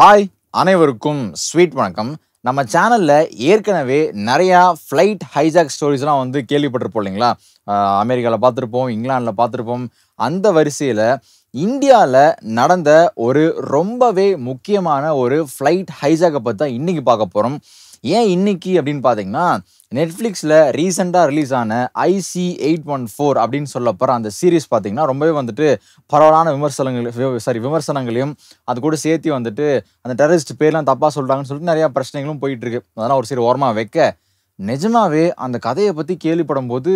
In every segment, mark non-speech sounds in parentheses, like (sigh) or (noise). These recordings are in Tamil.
ஹாய் அனைவருக்கும் ஸ்வீட் வணக்கம் நம்ம சேனலில் ஏற்கனவே நிறையா ஃப்ளைட் ஹைஜாக் ஸ்டோரிஸ்லாம் வந்து கேள்விப்பட்டிருப்போம் இல்லைங்களா அமெரிக்காவில் பார்த்துருப்போம் இங்கிலாண்டில் பார்த்துருப்போம் அந்த வரிசையில் இந்தியாவில் நடந்த ஒரு ரொம்பவே முக்கியமான ஒரு ஃப்ளைட் ஹைஜாக்கை பற்றி தான் இன்றைக்கி பார்க்க போகிறோம் ஏன் இன்னைக்கு அப்படின்னு பார்த்தீங்கன்னா நெட்ஃப்ளிக்ஸில் ரீசெண்டாக ரிலீஸ் ஆன ஐசி எயிட் ஒன் ஃபோர் அப்படின்னு சொல்ல அந்த சீரீஸ் பார்த்தீங்கன்னா ரொம்பவே வந்துட்டு பரவலான விமர்சனங்கள் சாரி விமர்சனங்களையும் அது கூட சேர்த்து வந்துட்டு அந்த டெரரிஸ்ட் பேர்லாம் தப்பாக சொல்கிறாங்கன்னு சொல்லிட்டு நிறையா பிரச்சனைகளும் போயிட்டுருக்கு அதெல்லாம் ஒரு சரி ஓரமாக வைக்க நிஜமாவே அந்த கதையை பற்றி கேள்விப்படும் போது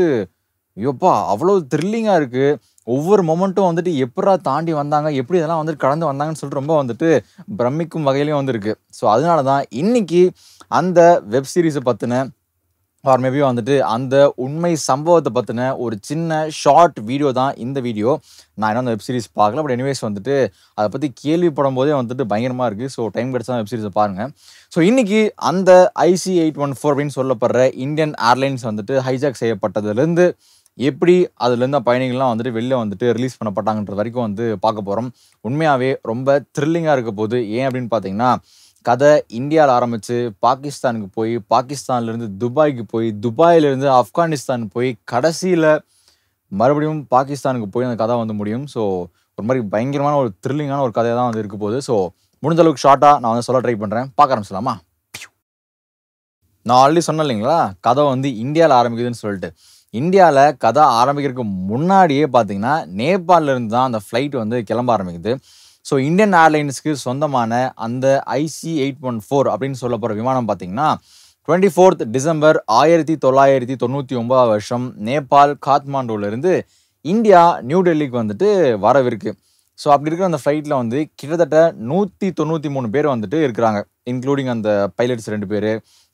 ஐயோப்பா அவ்வளோ த்ரில்லிங்காக இருக்குது ஒவ்வொரு மொமெண்ட்டும் வந்துட்டு எப்படா தாண்டி வந்தாங்க எப்படி இதெல்லாம் வந்துட்டு கடந்து வந்தாங்கன்னு சொல்லிட்டு ரொம்ப வந்துட்டு பிரமிக்கும் வகையிலையும் வந்துருக்கு ஸோ அதனால தான் இன்றைக்கி அந்த வெப் பற்றின ஆர் மேபி வந்துட்டு அந்த உண்மை சம்பவத்தை பற்றின ஒரு சின்ன ஷார்ட் வீடியோ தான் இந்த வீடியோ நான் என்ன அந்த வெப் சீரிஸ் பார்க்கல பட் எனிவேஸ் வந்துட்டு அதை பற்றி கேள்விப்படும் போதே வந்துட்டு பயங்கரமாக இருக்குது ஸோ டைம் கிடச்சா வெப் சீரிஸை பாருங்கள் ஸோ இன்றைக்கி அந்த ஐசி எயிட் ஒன் ஃபோர் அப்படின்னு சொல்லப்படுற இந்தியன் ஏர்லைன்ஸ் வந்துட்டு ஹைஜாக் செய்யப்பட்டதுலேருந்து எப்படி அதுலேருந்து பயணிகள்லாம் வந்துட்டு வெளில வந்துட்டு ரிலீஸ் பண்ணப்பட்டாங்கன்ற வரைக்கும் வந்து பார்க்க போகிறோம் உண்மையாகவே ரொம்ப த்ரில்லிங்காக இருக்க போது ஏன் அப்படின்னு பார்த்தீங்கன்னா கதை இந்தியாவில் ஆரம்பித்து பாகிஸ்தானுக்கு போய் பாகிஸ்தான்லேருந்து துபாய்க்கு போய் துபாயிலேருந்து ஆப்கானிஸ்தான் போய் கடைசியில் மறுபடியும் பாகிஸ்தானுக்கு போய் அந்த கதை வந்து முடியும் ஸோ ஒரு மாதிரி பயங்கரமான ஒரு த்ரில்லிங்கான ஒரு கதையாக தான் வந்து இருக்க போகுது ஸோ முடிஞ்ச அளவுக்கு ஷார்ட்டாக நான் வந்து சொல்ல ட்ரை பண்ணுறேன் பார்க்க ஆரம்பிச்சலாமா நான் ஆல்ரெடி சொன்னேன் இல்லைங்களா கதை வந்து இந்தியாவில் ஆரம்பிக்குதுன்னு சொல்லிட்டு இந்தியாவில் கதை ஆரம்பிக்கிறதுக்கு முன்னாடியே பார்த்தீங்கன்னா நேபாளிலேருந்து தான் அந்த ஃப்ளைட் வந்து கிளம்ப ஆரம்பிக்குது ஸோ இந்தியன் ஏர்லைன்ஸ்க்கு சொந்தமான அந்த ஐசி எயிட் ஒன் ஃபோர் அப்படின்னு சொல்ல போகிற விமானம் பார்த்தீங்கன்னா டுவெண்ட்டி ஃபோர்த் டிசம்பர் ஆயிரத்தி தொள்ளாயிரத்தி தொண்ணூற்றி ஒன்பதாம் வருஷம் நேபாள் காத்மாண்டுலேருந்து இந்தியா நியூ டெல்லிக்கு வந்துட்டு வரவிருக்கு ஸோ அப்படி இருக்கிற அந்த ஃப்ளைட்டில் வந்து கிட்டத்தட்ட நூற்றி தொண்ணூற்றி மூணு பேர் வந்துட்டு இருக்கிறாங்க இன்க்ளூடிங் அந்த பைலட்ஸ் ரெண்டு பேர்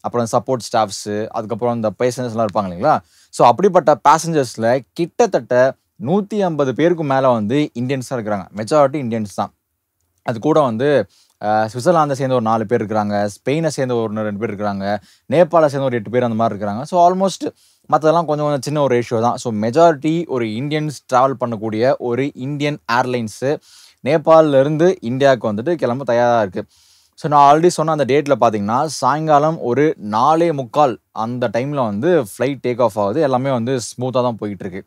அப்புறம் சப்போர்ட் ஸ்டாஃப்ஸு அதுக்கப்புறம் அந்த பேசஞ்சர்ஸ்லாம் இருப்பாங்க இல்லைங்களா ஸோ அப்படிப்பட்ட பேசஞ்சர்ஸில் கிட்டத்தட்ட நூற்றி ஐம்பது பேருக்கு மேலே வந்து இந்தியன்ஸாக இருக்கிறாங்க மெஜாரிட்டி இந்தியன்ஸ் தான் அது கூட வந்து சுவிட்சர்லாந்தை சேர்ந்த ஒரு நாலு பேர் இருக்கிறாங்க ஸ்பெயினை சேர்ந்த ஒரு ரெண்டு பேர் இருக்கிறாங்க நேபாளை சேர்ந்த ஒரு எட்டு பேர் அந்த மாதிரி இருக்கிறாங்க ஸோ ஆல்மோஸ்ட் மற்றதெல்லாம் கொஞ்சம் கொஞ்சம் சின்ன ஒரு ரேஷியோ தான் ஸோ மெஜாரிட்டி ஒரு இந்தியன்ஸ் ட்ராவல் பண்ணக்கூடிய ஒரு இந்தியன் ஏர்லைன்ஸு நேபாளிலேருந்து இந்தியாவுக்கு வந்துட்டு கிளம்ப தயாராக இருக்குது ஸோ நான் ஆல்ரெடி சொன்ன அந்த டேட்டில் பார்த்தீங்கன்னா சாயங்காலம் ஒரு நாலே முக்கால் அந்த டைமில் வந்து ஃப்ளைட் டேக் ஆஃப் ஆகுது எல்லாமே வந்து ஸ்மூத்தாக தான் போயிட்டுருக்கு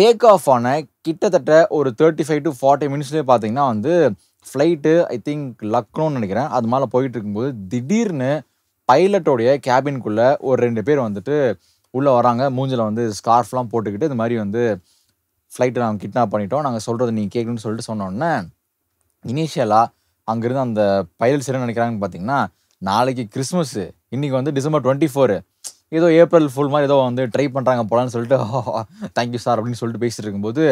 டேக் ஆஃப் ஆன கிட்டத்தட்ட ஒரு தேர்ட்டி ஃபைவ் டு ஃபார்ட்டி மினிட்ஸ்லேயே பார்த்தீங்கன்னா வந்து ஃப்ளைட்டு ஐ திங்க் லக்னோன்னு நினைக்கிறேன் அது மேலே போயிட்டு இருக்கும்போது திடீர்னு பைலட்டோடைய கேபின்குள்ளே ஒரு ரெண்டு பேர் வந்துட்டு உள்ளே வராங்க மூஞ்சில் வந்து ஸ்கார்ஃப்லாம் போட்டுக்கிட்டு இது மாதிரி வந்து ஃப்ளைட்டை நாங்கள் கிட்னாப் பண்ணிட்டோம் நாங்கள் சொல்கிறது நீங்கள் கேட்கணும்னு சொல்லிட்டு சொன்னோன்னே இனிஷியலாக அங்கேருந்து அந்த பைலட்ஸ் என்ன நினைக்கிறாங்கன்னு பார்த்தீங்கன்னா நாளைக்கு கிறிஸ்மஸ்ஸு இன்றைக்கி வந்து டிசம்பர் டுவெண்ட்டி ஃபோரு ஏதோ ஏப்ரல் ஃபுல் மாதிரி ஏதோ வந்து ட்ரை பண்ணுறாங்க போலான்னு சொல்லிட்டு தேங்க்யூ (laughs) சார் அப்படின்னு சொல்லிட்டு பேசிட்டு இருக்கும்போது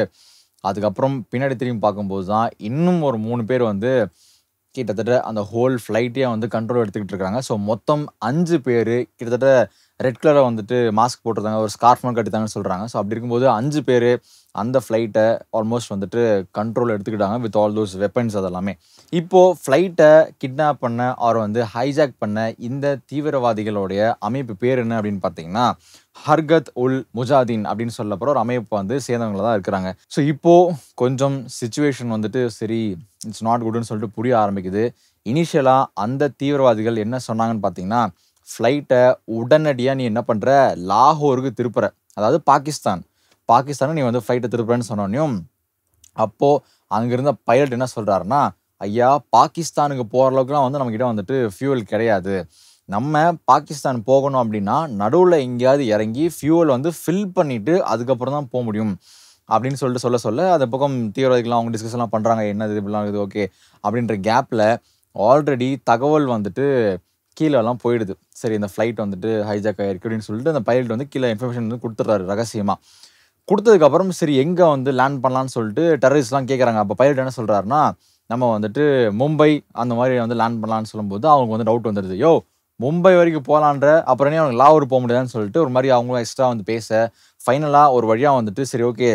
அதுக்கப்புறம் பின்னாடி திரும்பி பார்க்கும்போது தான் இன்னும் ஒரு மூணு பேர் வந்து கிட்டத்தட்ட அந்த ஹோல் ஃப்ளைட்டே வந்து கண்ட்ரோல் எடுத்துக்கிட்டு இருக்காங்க ஸோ மொத்தம் அஞ்சு பேர் கிட்டத்தட்ட ரெட் கலரை வந்துட்டு மாஸ்க் போட்டிருந்தாங்க ஒரு ஸ்கார்ஃப்லாம் கட்டித்தாங்கன்னு சொல்கிறாங்க ஸோ அப்படி இருக்கும்போது அஞ்சு பேர் அந்த ஃப்ளைட்டை ஆல்மோஸ்ட் வந்துட்டு கண்ட்ரோல் எடுத்துக்கிட்டாங்க வித் ஆல் தோஸ் வெப்பன்ஸ் அதெல்லாமே இப்போது ஃப்ளைட்டை கிட்னாப் பண்ண அவர் வந்து ஹைஜாக் பண்ண இந்த தீவிரவாதிகளுடைய அமைப்பு பேர் என்ன அப்படின்னு பார்த்தீங்கன்னா ஹர்கத் உல் முஜாதீன் அப்படின்னு சொல்லப்போகிற ஒரு அமைப்பு வந்து சேர்ந்தவங்களை தான் இருக்கிறாங்க ஸோ இப்போது கொஞ்சம் சுச்சுவேஷன் வந்துட்டு சரி இட்ஸ் நாட் குட்னு சொல்லிட்டு புரிய ஆரம்பிக்குது இனிஷியலாக அந்த தீவிரவாதிகள் என்ன சொன்னாங்கன்னு பார்த்தீங்கன்னா ஃப்ளைட்டை உடனடியாக நீ என்ன பண்ணுற லாகோருக்கு திருப்புற அதாவது பாகிஸ்தான் பாகிஸ்தானை நீ வந்து ஃப்ளைட்டை திருப்புறேன்னு சொன்னோன்னையும் அப்போது அங்கேருந்த பைலட் என்ன சொல்கிறாருன்னா ஐயா பாகிஸ்தானுக்கு போகிற அளவுக்குலாம் வந்து நம்மக்கிட்ட வந்துட்டு ஃபியூவல் கிடையாது நம்ம பாகிஸ்தான் போகணும் அப்படின்னா நடுவில் எங்கேயாவது இறங்கி ஃபியூவல் வந்து ஃபில் பண்ணிவிட்டு அதுக்கப்புறம் தான் போக முடியும் அப்படின்னு சொல்லிட்டு சொல்ல சொல்ல அது பக்கம் தீவிரவாதிகள்லாம் அவங்க டிஸ்கஷன்லாம் பண்ணுறாங்க என்னது இப்படிலாம் இது ஓகே அப்படின்ற கேப்பில் ஆல்ரெடி தகவல் வந்துட்டு கீழேலாம் போயிடுது சரி இந்த ஃப்ளைட் வந்துட்டு ஹைஜாக் ஆகிருக்கு அப்படின்னு சொல்லிட்டு அந்த பைலட் வந்து கீழே இன்ஃபர்மேஷன் வந்து கொடுத்துட்றாரு ரகசியமாக கொடுத்ததுக்கப்புறம் சரி எங்கே வந்து லேண்ட் பண்ணலான்னு சொல்லிட்டு டெரரிஸ்ட்லாம் கேட்குறாங்க அப்போ பைலட் என்ன சொல்கிறாருன்னா நம்ம வந்துட்டு மும்பை அந்த மாதிரி வந்து லேண்ட் பண்ணலான்னு சொல்லும்போது அவங்க வந்து டவுட் வந்துடுது யோ மும்பை வரைக்கும் போகலான்ற அப்புறமே அவங்க லாவூர் போக முடியாதுன்னு சொல்லிட்டு ஒரு மாதிரி அவங்களும் எக்ஸ்ட்ரா வந்து பேச ஃபைனலாக ஒரு வழியாக வந்துட்டு சரி ஓகே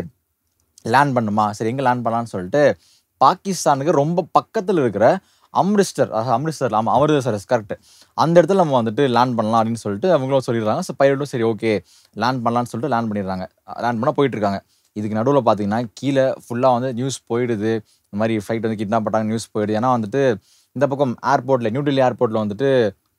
லேண்ட் பண்ணுமா சரி எங்கே லேண்ட் பண்ணலான்னு சொல்லிட்டு பாகிஸ்தானுக்கு ரொம்ப பக்கத்தில் இருக்கிற அம்ரிஸ்டர் அம்ரிஸ்டர் ஆமாம் அவர் சார் கரெக்ட் அந்த இடத்துல நம்ம வந்துட்டு லேண்ட் பண்ணலாம் அப்படின்னு சொல்லிட்டு அவங்களும் சொல்லிடுறாங்க ஸோ பைலட்டும் சரி ஓகே லேண்ட் பண்ணலான்னு சொல்லிட்டு லேண்ட் பண்ணிடுறாங்க லேண்ட் பண்ணால் போயிட்டுருக்காங்க இதுக்கு நடுவில் பார்த்தீங்கன்னா கீழே ஃபுல்லாக வந்து நியூஸ் போயிடுது இந்த மாதிரி ஃப்ளைட் வந்து கிட்னா பண்ணாங்க நியூஸ் போயிடுது ஏன்னா வந்துட்டு இந்த பக்கம் ஏர்போர்ட்டில் நியூ டெல்லி ஏர்போர்ட்டில் வந்துட்டு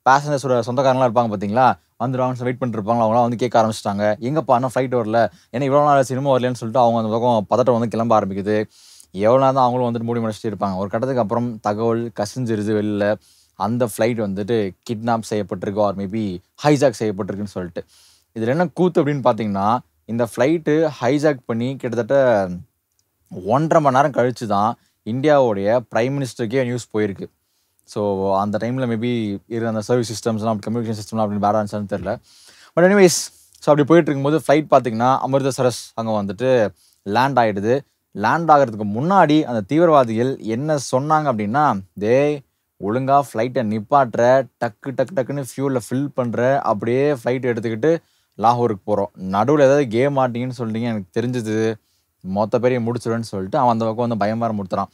பேசஞ்சர்ஸோட சொந்தக்காரங்களாம் இருப்பாங்க பார்த்தீங்களா வந்துடுவாங்க வெயிட் பண்ணிருப்பாங்க அவங்களாம் வந்து கேட்க ஆரம்பிச்சிட்டாங்க எங்கப்பா ஆனால் ஃப்ளைட் வரல ஏன்னா இவ்வளோ நாள் சினிமா வரலன்னு சொல்லிட்டு அவங்க அந்த பக்கம் பதட்டம் வந்து கிளம்ப ஆரம்பிக்குது எவ்வளோ நேரம் அவங்களும் வந்துட்டு மூடி முடிச்சுட்டு இருப்பாங்க ஒரு கட்டத்துக்கு அப்புறம் தகவல் கசிஞ்சிருது வெளில அந்த ஃப்ளைட் வந்துட்டு கிட்னாப் செய்யப்பட்டிருக்கு ஆர் மேபி ஹைஜாக் செய்யப்பட்டிருக்குன்னு சொல்லிட்டு இதில் என்ன கூத்து அப்படின்னு பார்த்தீங்கன்னா இந்த ஃப்ளைட்டு ஹைஜாக் பண்ணி கிட்டத்தட்ட ஒன்றரை மணி நேரம் கழித்து தான் இந்தியாவுடைய ப்ரைம் மினிஸ்டருக்கே நியூஸ் போயிருக்கு ஸோ அந்த டைமில் மேபி இரு அந்த சர்வீஸ் சிஸ்டம்ஸ்லாம் கம்யூனிகேஷன் சிஸ்டம்லாம் அப்படின்னு வேறு இருந்துச்சான்னு தெரில பட் எனிவேஸ் ஸோ அப்படி போயிட்டு இருக்கும்போது ஃப்ளைட் பார்த்தீங்கன்னா அமிர்தசரஸ் அங்கே வந்துட்டு லேண்ட் ஆகிடுது லேண்ட் ஆகிறதுக்கு முன்னாடி அந்த தீவிரவாதிகள் என்ன சொன்னாங்க அப்படின்னா தே ஒழுங்காக ஃப்ளைட்டை நிப்பாட்டுற டக்கு டக்கு டக்குன்னு ஃபியூலில் ஃபில் பண்ணுற அப்படியே ஃப்ளைட் எடுத்துக்கிட்டு லாகூருக்கு போகிறோம் நடுவில் ஏதாவது கேம் ஆட்டிங்கன்னு சொல்லிட்டு எனக்கு தெரிஞ்சது மொத்த பேரையை முடிச்சிடுன்னு சொல்லிட்டு அவன் அந்த பக்கம் வந்து பயமாக முடித்துறான்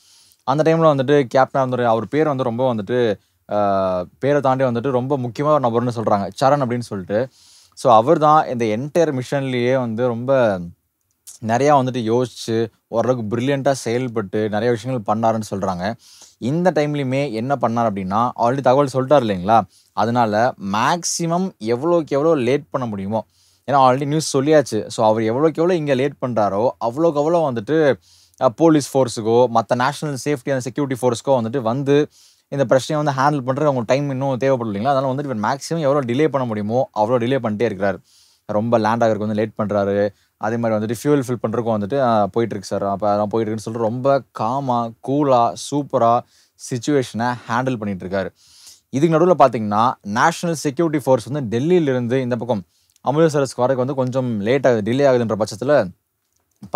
அந்த டைமில் வந்துட்டு கேப்டன் வந்து அவர் பேர் வந்து ரொம்ப வந்துட்டு பேரை தாண்டி வந்துட்டு ரொம்ப முக்கியமாக ஒரு நபர்னு சொல்கிறாங்க சரண் அப்படின்னு சொல்லிட்டு ஸோ அவர் தான் இந்த என்டையர் மிஷன்லேயே வந்து ரொம்ப நிறையா வந்துட்டு யோசித்து ஓரளவுக்கு ப்ரில்லியண்ட்டாக செயல்பட்டு நிறைய விஷயங்கள் பண்ணாருன்னு சொல்கிறாங்க இந்த டைம்லையுமே என்ன பண்ணார் அப்படின்னா ஆல்ரெடி தகவல் சொல்லிட்டார் இல்லைங்களா அதனால் மேக்ஸிமம் எவ்வளோக்கு எவ்வளோ லேட் பண்ண முடியுமோ ஏன்னா ஆல்ரெடி நியூஸ் சொல்லியாச்சு ஸோ அவர் எவ்வளோக்கு எவ்வளோ இங்கே லேட் பண்ணுறாரோ அவ்வளோக்கு எவ்வளோ வந்துட்டு போலீஸ் ஃபோர்ஸுக்கோ மற்ற நேஷனல் சேஃப்டி அண்ட் செக்யூரிட்டி ஃபோர்ஸுக்கோ வந்துட்டு வந்து இந்த பிரச்சனையை வந்து ஹேண்டில் பண்ணுறது அவங்க டைம் இன்னும் தேவைப்படும் இல்லைங்களா அதனால் வந்துட்டு இவர் மேக்ஸிமம் எவ்வளோ டிலே பண்ண முடியுமோ அவ்வளோ டிலே பண்ணிட்டே இருக்கிறார் ரொம்ப லேண்ட் ஆகிறதுக்கு வந்து லேட் பண்ணுறாரு அதே மாதிரி வந்துட்டு ஃபியூல் ஃபில் பண்ணுறக்கும் வந்துட்டு போயிட்டுருக்கு சார் அப்போ அதெல்லாம் போயிட்டுருக்குன்னு சொல்லிட்டு ரொம்ப காமாக கூலாக சூப்பராக சுச்சுவேஷனை ஹேண்டில் பண்ணிகிட்ருக்காரு இதுக்கு நடுவில் பார்த்தீங்கன்னா நேஷனல் செக்யூரிட்டி ஃபோர்ஸ் வந்து டெல்லியிலிருந்து இந்த பக்கம் அமிர்தசரஸ்க்கு வரக்கு வந்து கொஞ்சம் லேட்டாக டிலே ஆகுதுன்ற பட்சத்தில்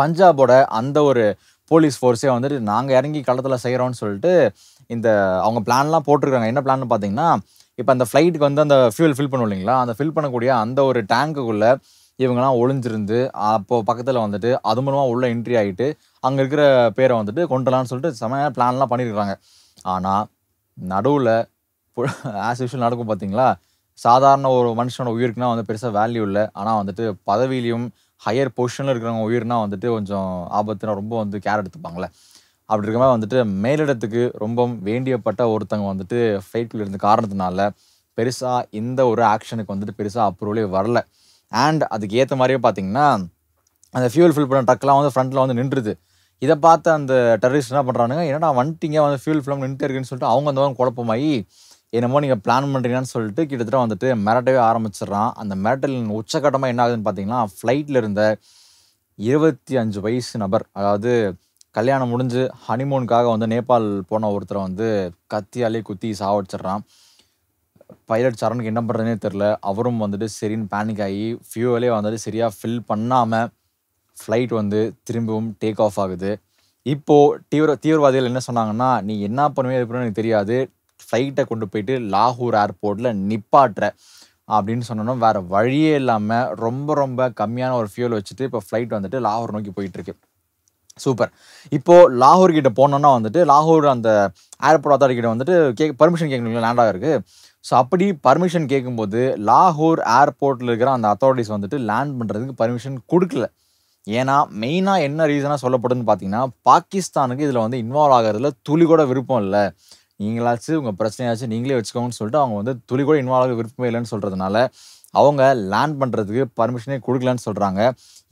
பஞ்சாபோட அந்த ஒரு போலீஸ் ஃபோர்ஸே வந்துட்டு நாங்கள் இறங்கி களத்தில் செய்கிறோம்னு சொல்லிட்டு இந்த அவங்க பிளான்லாம் போட்டிருக்காங்க என்ன பிளான்னு பார்த்தீங்கன்னா இப்போ அந்த ஃப்ளைட்டுக்கு வந்து அந்த ஃபியூல் ஃபில் பண்ணுவோம் இல்லைங்களா அந்த ஃபில் பண்ணக்கூடிய அந்த ஒரு டேங்க்குக்குள்ளே இவங்கெல்லாம் ஒளிஞ்சிருந்து அப்போ பக்கத்தில் வந்துட்டு அது மூலமாக உள்ளே என்ட்ரி ஆகிட்டு அங்கே இருக்கிற பேரை வந்துட்டு கொண்டுலான்னு சொல்லிட்டு செமையான பிளான்லாம் பண்ணியிருக்காங்க ஆனால் நடுவில் ஆஸ் யூஷுவல் நடக்கும் பார்த்தீங்களா சாதாரண ஒரு மனுஷனோட உயிருக்குனா வந்து பெருசாக வேல்யூ இல்லை ஆனால் வந்துட்டு பதவியிலையும் ஹையர் பொசிஷனில் இருக்கிறவங்க உயிர்னா வந்துட்டு கொஞ்சம் ஆபத்துனா ரொம்ப வந்து கேர் எடுத்துப்பாங்களே அப்படி இருக்கிற மாதிரி வந்துட்டு மேலிடத்துக்கு ரொம்ப வேண்டியப்பட்ட ஒருத்தங்க வந்துட்டு ஃபைட்டில் இருந்த காரணத்தினால பெருசாக இந்த ஒரு ஆக்ஷனுக்கு வந்துட்டு பெருசாக அப்ரூவலே வரல அண்ட் அதுக்கு ஏற்ற மாதிரியே பார்த்தீங்கன்னா அந்த ஃபியூல் ஃபில் பண்ண ட்ரக்லாம் வந்து ஃப்ரண்ட்டில் வந்து நின்றுது இதை பார்த்து அந்த டெரரிஸ்ட் என்ன பண்ணுறானுங்க என்னடா வந்துட்டீங்க வந்து ஃபியூல் ஃபிலம் நின்று இருக்குன்னு சொல்லிட்டு அவங்க அந்த குழப்பமாகி என்னமோ நீங்கள் பிளான் பண்ணுறீங்கன்னு சொல்லிட்டு கிட்டத்தட்ட வந்துட்டு மிரட்டவே ஆரம்பிச்சிடறான் அந்த மிரட்டலின் உச்சக்கட்டமாக என்ன ஆகுதுன்னு பார்த்தீங்கன்னா ஃப்ளைட்டில் இருந்த இருபத்தி அஞ்சு வயசு நபர் அதாவது கல்யாணம் முடிஞ்சு ஹனிமூனுக்காக வந்து நேபாள் போன ஒருத்தரை வந்து கத்தியாலே குத்தி சாவடிச்சிட்றான் பைலட் சரணுக்கு என்ன பண்ணுறதுனே தெரில அவரும் வந்துட்டு சரின்னு பேனிக் ஆகி ஃபியூவலே வந்துட்டு சரியாக ஃபில் பண்ணாமல் ஃப்ளைட் வந்து திரும்பவும் டேக் ஆஃப் ஆகுது இப்போது தீவிர தீவிரவாதிகள் என்ன சொன்னாங்கன்னா நீ என்ன பண்ணுவே எப்படின்னு எனக்கு தெரியாது ஃப்ளைட்டை கொண்டு போயிட்டு லாகூர் ஏர்போர்ட்டில் நிப்பாட்டுற அப்படின்னு சொன்னோம் வேறு வழியே இல்லாமல் ரொம்ப ரொம்ப கம்மியான ஒரு ஃபியூவல் வச்சுட்டு இப்போ ஃப்ளைட் வந்துட்டு லாகூர் நோக்கி போயிட்டுருக்கு சூப்பர் இப்போது லாகூர் கிட்டே போனோன்னா வந்துட்டு லாகூர் அந்த ஏர்போர்ட் அத்தாரிட்டி கிட்ட வந்துட்டு கே பர்மிஷன் கேட்கணும் லேண்டாக இருக்குது ஸோ அப்படி பர்மிஷன் கேட்கும்போது லாகூர் ஏர்போர்ட்டில் இருக்கிற அந்த அத்தாரிட்டிஸ் வந்துட்டு லேண்ட் பண்ணுறதுக்கு பர்மிஷன் கொடுக்கல ஏன்னா மெயினாக என்ன ரீசனாக சொல்லப்படுதுன்னு பார்த்தீங்கன்னா பாகிஸ்தானுக்கு இதில் வந்து இன்வால்வ் ஆகிறதுல துளி கூட விருப்பம் இல்லை நீங்களாச்சும் உங்கள் பிரச்சனையாச்சும் நீங்களே வச்சுக்கோங்கன்னு சொல்லிட்டு அவங்க வந்து துளி கூட இன்வால்வ் ஆக விருப்பமே இல்லைன்னு சொல்கிறதுனால அவங்க லேண்ட் பண்ணுறதுக்கு பர்மிஷனே கொடுக்கலன்னு சொல்கிறாங்க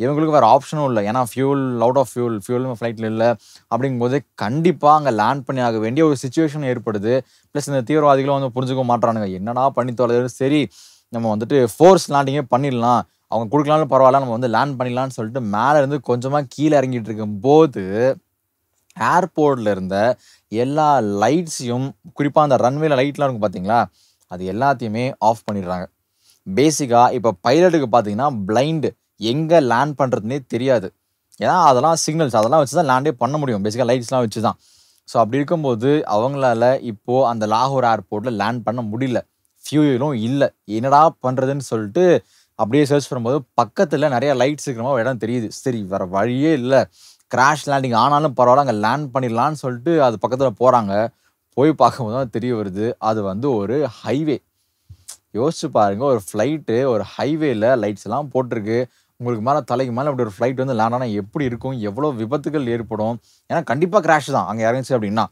இவங்களுக்கு வேறு ஆப்ஷனும் இல்லை ஏன்னா fuel out of fuel fuel ஃப்ளைட்டில் இல்லை அப்படிங்கும்போது கண்டிப்பாக அங்கே லேண்ட் பண்ணி ஆக வேண்டிய ஒரு சுச்சுவேஷன் ஏற்படுது ப்ளஸ் இந்த தீவிரவாதிகளும் வந்து புரிஞ்சுக்க மாட்டானுங்க என்னடா பண்ணி தொலைது சரி நம்ம வந்துட்டு ஃபோர்ஸ் லேண்டிங்கே பண்ணிடலாம் அவங்க கொடுக்கலாம்னு பரவாயில்ல நம்ம வந்து லேண்ட் பண்ணிடலாம்னு சொல்லிட்டு மேலே இருந்து கொஞ்சமாக கீழே இறங்கிட்டு இருக்கும்போது ஏர்போர்ட்டில் இருந்த எல்லா லைட்ஸையும் குறிப்பாக அந்த ரன்வேல லைட்லாம் இருக்கும் பார்த்தீங்களா அது எல்லாத்தையுமே ஆஃப் பண்ணிடுறாங்க பேசிக்காக இப்போ பைலட்டுக்கு பார்த்தீங்கன்னா பிளைண்டு எங்கே லேண்ட் பண்ணுறதுனே தெரியாது ஏன்னா அதெல்லாம் சிக்னல்ஸ் அதெல்லாம் வச்சு தான் லேண்டே பண்ண முடியும் பேசிக்காக லைட்ஸ்லாம் வச்சு தான் ஸோ அப்படி இருக்கும்போது அவங்களால இப்போது அந்த லாகூர் ஏர்போர்ட்டில் லேண்ட் பண்ண முடியல ஃபியூலும் இல்லை என்னடா பண்ணுறதுன்னு சொல்லிட்டு அப்படியே சர்ச் பண்ணும்போது பக்கத்தில் நிறையா லைட்ஸ் இருக்கிற இடம் தெரியுது சரி வேறு வழியே இல்லை கிராஷ் லேண்டிங் ஆனாலும் பரவாயில்ல அங்கே லேண்ட் பண்ணிடலான்னு சொல்லிட்டு அது பக்கத்தில் போகிறாங்க போய் பார்க்கும்போது தான் தெரிய வருது அது வந்து ஒரு ஹைவே யோசிச்சு பாருங்க ஒரு ஃப்ளைட்டு ஒரு ஹைவேல லைட்ஸ் எல்லாம் போட்டிருக்கு உங்களுக்கு மேலே தலைக்கு மேலே அப்படி ஒரு ஃப்ளைட் வந்து லேண்ட் ஆனால் எப்படி இருக்கும் எவ்வளோ விபத்துகள் ஏற்படும் ஏன்னா கண்டிப்பாக கிராஷ் தான் அங்கே இறங்குச்சு அப்படின்னா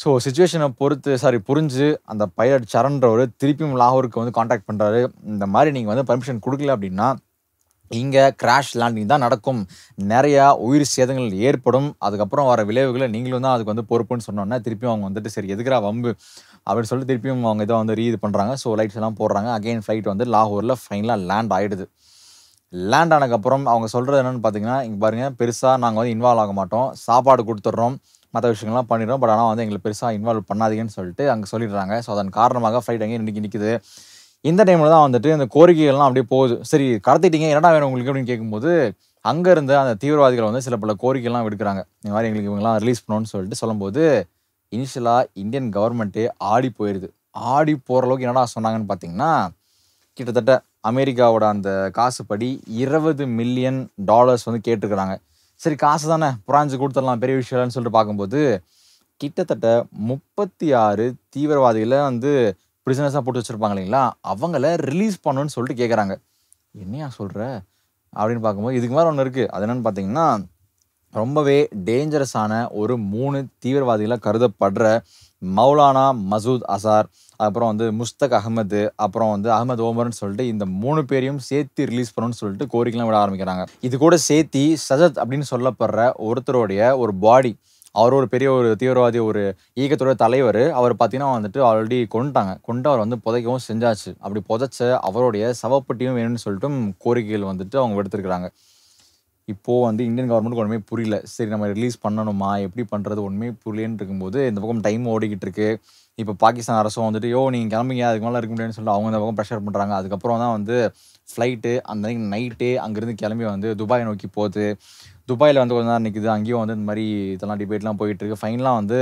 ஸோ சுச்சுவேஷனை பொறுத்து சாரி புரிஞ்சு அந்த பைலட் சரண்ன்றவர் திருப்பியும் லாகூருக்கு வந்து காண்டாக்ட் பண்ணுறாரு இந்த மாதிரி நீங்கள் வந்து பர்மிஷன் கொடுக்கல அப்படின்னா இங்கே கிராஷ் லேண்டிங் தான் நடக்கும் நிறையா உயிர் சேதங்கள் ஏற்படும் அதுக்கப்புறம் வர விளைவுகளை நீங்களும் தான் அதுக்கு வந்து பொறுப்புன்னு சொன்னோன்னா திருப்பியும் அவங்க வந்துட்டு சரி எதுக்குறா வம்பு அப்படின்னு சொல்லிட்டு திருப்பியும் அவங்க இதை வந்து ரீ இது பண்ணுறாங்க ஸோ லைட்ஸ் எல்லாம் போடுறாங்க அகெயின் ஃப்ளைட் வந்து லாகூரில் ஃபைனலாக லேண்ட் ஆகிடுது லேண்ட் ஆனதுக்கப்புறம் அவங்க சொல்கிறது என்னென்னு பார்த்தீங்கன்னா இங்கே பாருங்கள் பெருசாக நாங்கள் வந்து இன்வால்வ் ஆக மாட்டோம் சாப்பாடு கொடுத்துட்றோம் மற்ற விஷயங்கள்லாம் பண்ணிடுறோம் பட் ஆனால் வந்து எங்களை பெருசாக இன்வால்வ் பண்ணாதீங்கன்னு சொல்லிட்டு அங்கே சொல்லிடுறாங்க ஸோ அதன் காரணமாக ஃப்ளைட் அங்கே இன்றைக்கி நிற்கிது இந்த டைமில் தான் வந்துட்டு இந்த கோரிக்கைகள்லாம் அப்படியே போகுது சரி கடத்திட்டீங்க என்னடா வேணும் உங்களுக்கு அப்படின்னு கேட்கும்போது அங்கே இருந்த அந்த தீவிரவாதிகள் வந்து சில பல கோரிக்கைலாம் விடுக்கிறாங்க இந்த மாதிரி எங்களுக்கு இவங்கெல்லாம் ரிலீஸ் பண்ணணும்னு சொல்லிட்டு சொல்லும்போது இனிஷியலாக இந்தியன் கவர்மெண்ட்டு ஆடி போயிடுது ஆடி போகிற அளவுக்கு என்னடா சொன்னாங்கன்னு பார்த்தீங்கன்னா கிட்டத்தட்ட அமெரிக்காவோட அந்த காசு படி இருபது மில்லியன் டாலர்ஸ் வந்து கேட்டுருக்குறாங்க சரி காசு தானே புராஞ்சு கொடுத்துடலாம் பெரிய இல்லைன்னு சொல்லிட்டு பார்க்கும்போது கிட்டத்தட்ட முப்பத்தி ஆறு தீவிரவாதிகளை வந்து பிரிசனஸாக போட்டு வச்சுருப்பாங்க இல்லைங்களா அவங்கள ரிலீஸ் பண்ணணும்னு சொல்லிட்டு கேட்குறாங்க என்னையா சொல்கிற அப்படின்னு பார்க்கும்போது இதுக்கு மேலே ஒன்று இருக்குது அது என்னென்னு பார்த்தீங்கன்னா ரொம்பவே டேஞ்சரஸான ஒரு மூணு தீவிரவாதிகளை கருதப்படுற மௌலானா மசூத் அசார் அப்புறம் வந்து முஸ்தக் அகமது அப்புறம் வந்து அகமது ஓமர்னு சொல்லிட்டு இந்த மூணு பேரையும் சேர்த்து ரிலீஸ் பண்ணணும்னு சொல்லிட்டு கோரிக்கைலாம் விட ஆரம்பிக்கிறாங்க இது கூட சேர்த்தி சஜத் அப்படின்னு சொல்லப்படுற ஒருத்தருடைய ஒரு பாடி அவர் ஒரு பெரிய ஒரு தீவிரவாதி ஒரு இயக்கத்தோட தலைவர் அவர் பார்த்தீங்கன்னா வந்துட்டு ஆல்ரெடி கொண்டுட்டாங்க கொண்டு அவர் வந்து புதைக்கவும் செஞ்சாச்சு அப்படி புதைச்ச அவருடைய சவப்பட்டியும் வேணும்னு சொல்லிட்டு கோரிக்கைகள் வந்துட்டு அவங்க எடுத்துருக்கிறாங்க இப்போது வந்து இந்தியன் கவர்மெண்ட்டுக்கு ஒன்றுமே புரியல சரி நம்ம ரிலீஸ் பண்ணணுமா எப்படி பண்ணுறது ஒன்றுமே புரியலன்னு இருக்கும்போது இந்த பக்கம் டைம் ஓடிக்கிட்டு இருக்கு இப்போ பாகிஸ்தான் அரசும் வந்துட்டு யோ நீங்கள் கிளம்பிங்க அதுக்கு மேலே இருக்க முடியாதுன்னு சொல்லிட்டு அவங்க இந்த பக்கம் ப்ரெஷர் பண்ணுறாங்க அதுக்கப்புறம் தான் வந்து ஃப்ளைட்டு அந்த நைட்டு அங்கேருந்து கிளம்பி வந்து துபாய் நோக்கி போகுது துபாயில் வந்து கொஞ்ச நேரம் நிற்கிது அங்கேயும் வந்து இந்த மாதிரி இதெல்லாம் டிபேட்லாம் போயிட்டுருக்கு ஃபைனலாக வந்து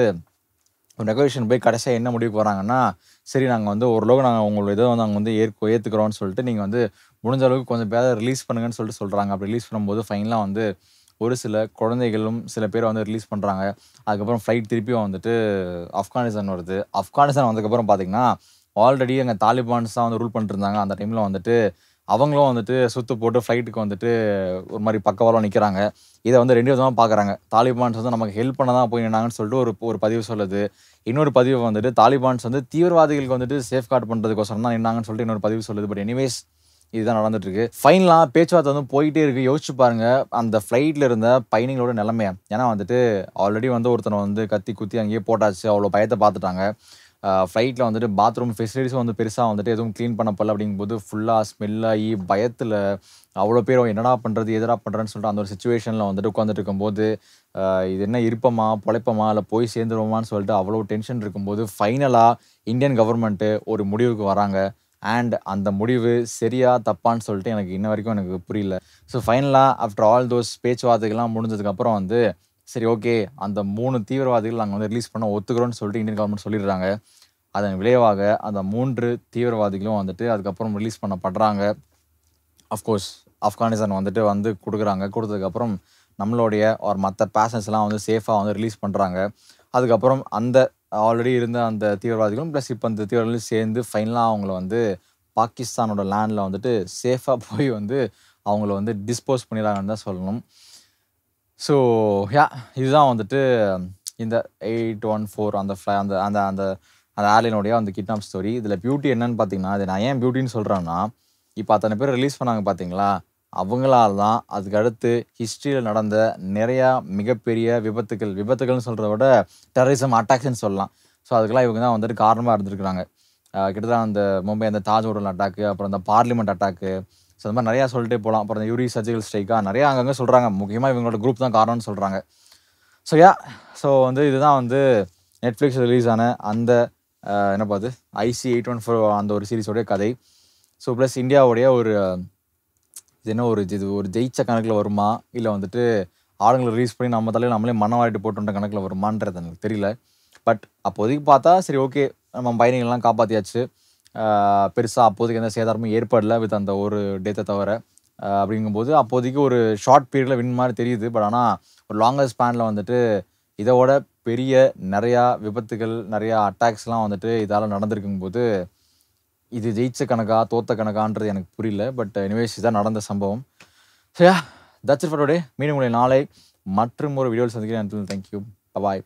ஒரு நெகோஷியேஷன் போய் கடைசியாக என்ன முடிவுக்கு வராங்கன்னா சரி நாங்கள் வந்து ஓரளவுக்கு நாங்கள் உங்களுக்கு இதை வந்து நாங்கள் வந்து ஏற்க ஏற்றுக்கிறோன்னு சொல்லிட்டு நீங்கள் வந்து முடிஞ்ச அளவுக்கு கொஞ்சம் பேரை ரிலீஸ் பண்ணுங்கன்னு சொல்லிட்டு சொல்கிறாங்க அப்படி ரிலீஸ் பண்ணும்போது ஃபைனலாக வந்து ஒரு சில குழந்தைகளும் சில பேர் வந்து ரிலீஸ் பண்ணுறாங்க அதுக்கப்புறம் ஃப்ளைட் திருப்பியும் வந்துட்டு ஆப்கானிஸ்தான் வருது ஆப்கானிஸ்தான் வந்ததுக்கப்புறம் பார்த்திங்கன்னா ஆல்ரெடி அங்கே தாலிபான்ஸ் தான் வந்து ரூல் பண்ணிட்டு அந்த டைமில் வந்துட்டு அவங்களும் வந்துட்டு சுற்று போட்டு ஃப்ளைட்டுக்கு வந்துட்டு ஒரு மாதிரி பக்கவாலம் நிற்கிறாங்க இதை வந்து ரெண்டு விதமாக பார்க்குறாங்க தாலிபான்ஸ் வந்து நமக்கு ஹெல்ப் பண்ண தான் போயிருந்தாங்கன்னு சொல்லிட்டு ஒரு ஒரு பதிவு சொல்லுது இன்னொரு பதிவு வந்துட்டு தாலிபான்ஸ் வந்து தீவிரவாதிகளுக்கு வந்துட்டு சேஃப்கார்ட் பண்ணுறதுக்கோசரம் தான் நின்னாங்கன்னு சொல்லிட்டு இன்னொரு பதிவு சொல்லுது பட் எனிவேஸ் இதுதான் இருக்கு ஃபைனலாக பேச்சுவார்த்தை வந்து போயிட்டே இருக்குது யோசிச்சு பாருங்கள் அந்த ஃப்ளைட்டில் இருந்த பயணிகளோட நிலைமையை ஏன்னா வந்துட்டு ஆல்ரெடி வந்து ஒருத்தனை வந்து கத்தி குத்தி அங்கேயே போட்டாச்சு அவ்வளோ பயத்தை பார்த்துட்டாங்க ஃப்ளைட்டில் வந்துட்டு பாத்ரூம் ஃபெசிலிட்டிஸும் வந்து பெருசாக வந்துட்டு எதுவும் க்ளீன் பண்ண போகல அப்படிங்கும்போது ஃபுல்லாக ஸ்மெல்லாகி பயத்தில் அவ்வளோ பேரும் என்னடா பண்ணுறது எதிராக பண்ணுறேன்னு சொல்லிட்டு அந்த ஒரு சுச்சுவேஷனில் வந்துட்டு உட்காந்துட்டு இருக்கும்போது இது என்ன இருப்பமா பொழைப்பமா இல்லை போய் சேர்ந்துருவோமான்னு சொல்லிட்டு அவ்வளோ டென்ஷன் இருக்கும்போது ஃபைனலாக இந்தியன் கவர்மெண்ட்டு ஒரு முடிவுக்கு வராங்க அண்ட் அந்த முடிவு சரியா தப்பான்னு சொல்லிட்டு எனக்கு இன்ன வரைக்கும் எனக்கு புரியல ஸோ ஃபைனலாக ஆஃப்டர் ஆல் தோஸ் பேச்சுவார்த்தைகள்லாம் முடிஞ்சதுக்கப்புறம் வந்து சரி ஓகே அந்த மூணு தீவிரவாதிகள் நாங்கள் வந்து ரிலீஸ் பண்ண ஒத்துக்கிறோன்னு சொல்லிட்டு இந்தியன் கவர்மெண்ட் சொல்லிடுறாங்க அதன் விளைவாக அந்த மூன்று தீவிரவாதிகளும் வந்துட்டு அதுக்கப்புறம் ரிலீஸ் பண்ணப்படுறாங்க அஃப்கோர்ஸ் ஆப்கானிஸ்தான் வந்துட்டு வந்து கொடுக்குறாங்க கொடுத்ததுக்கப்புறம் நம்மளுடைய ஒரு மற்ற பேசன்ஸ்லாம் வந்து சேஃபாக வந்து ரிலீஸ் பண்ணுறாங்க அதுக்கப்புறம் அந்த ஆல்ரெடி இருந்த அந்த தீவிரவாதிகளும் ப்ளஸ் இப்போ அந்த தீவிரவாதிகளும் சேர்ந்து ஃபைனலாக அவங்கள வந்து பாகிஸ்தானோட லேண்டில் வந்துட்டு சேஃபாக போய் வந்து அவங்கள வந்து டிஸ்போஸ் பண்ணிடுறாங்கன்னு தான் சொல்லணும் ஸோ யா இதுதான் வந்துட்டு இந்த எயிட் ஒன் ஃபோர் அந்த ஃப்ளை அந்த அந்த அந்த அந்த ஏர்லைனுடைய அந்த கிட்னாப் ஸ்டோரி இதில் பியூட்டி என்னன்னு பார்த்தீங்கன்னா இது நான் ஏன் பியூட்டின்னு சொல்கிறேன்னா இப்போ அத்தனை பேர் ரிலீஸ் பண்ணாங்க பார்த்தீங்களா அவங்களால் தான் அதுக்கடுத்து ஹிஸ்ட்ரியில் நடந்த நிறையா மிகப்பெரிய விபத்துக்கள் விபத்துக்கள்னு சொல்கிறத விட டெரரிசம் அட்டாக்ஸ்னு சொல்லலாம் ஸோ அதுக்கெல்லாம் இவங்க தான் வந்துட்டு காரணமாக இருந்திருக்கிறாங்க கிட்டத்தட்ட அந்த மும்பை அந்த தாஜ் ஹோட்டல் அட்டாக்கு அப்புறம் அந்த பார்லிமெண்ட் அட்டாக்கு ஸோ அந்த மாதிரி நிறையா சொல்லிட்டே போகலாம் அப்புறம் அந்த யூரி சர்ஜிக்கல் ஸ்ட்ரைக்காக நிறையா அங்கங்கே சொல்கிறாங்க முக்கியமாக இவங்களோட குரூப் தான் காரணம்னு சொல்கிறாங்க ஸோ யா ஸோ வந்து இதுதான் வந்து நெட்ஃப்ளிக்ஸ் ரிலீஸ் ஆன அந்த என்ன பார்த்து ஐசி எயிட் ஒன் ஃபோர் அந்த ஒரு சீரிஸோடைய கதை ஸோ ப்ளஸ் இந்தியாவுடைய ஒரு இது என்ன ஒரு இது ஒரு ஜெயிச்ச கணக்கில் வருமா இல்லை வந்துட்டு ஆளுங்களை ரிலீஸ் பண்ணி நம்ம தலையில் நம்மளே மன போட்டுட்ட போட்டுன்ற கணக்கில் வருமானது எனக்கு தெரியல பட் அப்போதைக்கு பார்த்தா சரி ஓகே நம்ம பயணிகள்லாம் காப்பாற்றியாச்சு பெருசாக அப்போதைக்கு எந்த சேதாரமும் ஏற்படல வித் அந்த ஒரு டேத்தை தவிர அப்படிங்கும்போது அப்போதைக்கு ஒரு ஷார்ட் பீரியடில் வின் மாதிரி தெரியுது பட் ஆனால் ஒரு லாங்கஸ்ட் ஸ்பேனில் வந்துட்டு இதோட பெரிய நிறையா விபத்துகள் நிறையா அட்டாக்ஸ்லாம் வந்துட்டு இதால் நடந்திருக்கும்போது இது ஜெயிச்ச கணக்கா தோத்த கணக்கான்றது எனக்கு புரியல பட் எனிவேஸ் இதான் நடந்த சம்பவம் சரியா தட்ஸ் இட் மீண்டும் உங்களை நாளை மற்றும் ஒரு வீடியோவில் சந்திக்கிறேன் தேங்க்யூ பாய்